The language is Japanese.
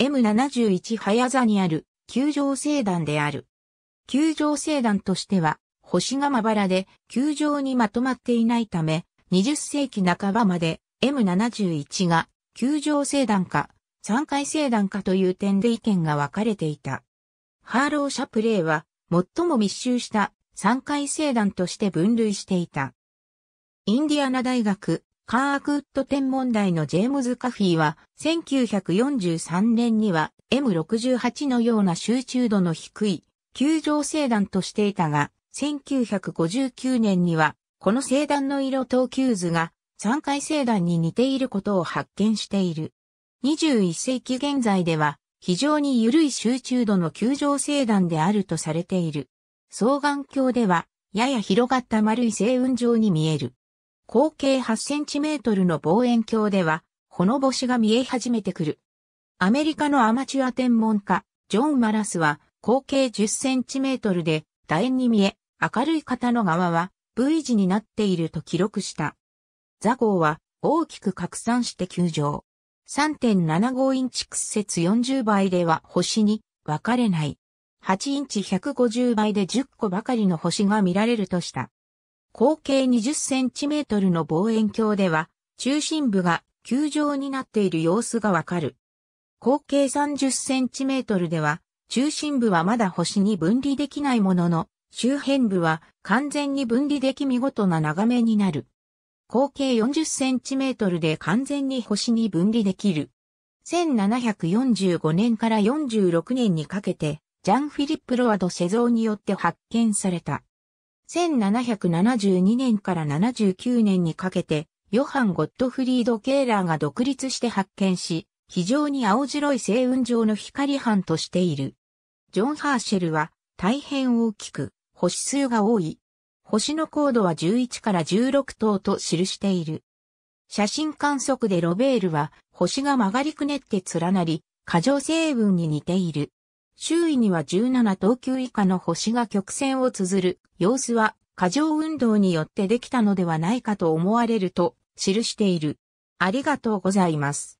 M71 早座にある、球場星団である。球場星団としては、星がまばらで、球場にまとまっていないため、20世紀半ばまで M71 が、球場星団か、3回星団かという点で意見が分かれていた。ハーロー社プレイは、最も密集した3回星団として分類していた。インディアナ大学カークウッド天文台のジェームズ・カフィーは、1943年には M68 のような集中度の低い、球状星団としていたが、1959年には、この星団の色等球図が、三回星団に似ていることを発見している。21世紀現在では、非常に緩い集中度の球状星団であるとされている。双眼鏡では、やや広がった丸い星雲状に見える。口径8センチメートルの望遠鏡では、ほの星が見え始めてくる。アメリカのアマチュア天文家、ジョン・マラスは、口径10センチメートルで、楕円に見え、明るい肩の側は V 字になっていると記録した。座号は大きく拡散して急上。3.75インチ屈折40倍では星に分かれない。8インチ150倍で10個ばかりの星が見られるとした。口径20センチメートルの望遠鏡では、中心部が球状になっている様子がわかる。口径30センチメートルでは、中心部はまだ星に分離できないものの、周辺部は完全に分離でき見事な眺めになる。口径40センチメートルで完全に星に分離できる。1745年から46年にかけて、ジャン・フィリップ・ロワド・セゾーによって発見された。1772年から79年にかけて、ヨハン・ゴットフリード・ケーラーが独立して発見し、非常に青白い星雲状の光斑としている。ジョン・ハーシェルは大変大きく、星数が多い。星の高度は11から16等と記している。写真観測でロベールは星が曲がりくねって連なり、過剰成分に似ている。周囲には17等級以下の星が曲線を綴る様子は過剰運動によってできたのではないかと思われると記している。ありがとうございます。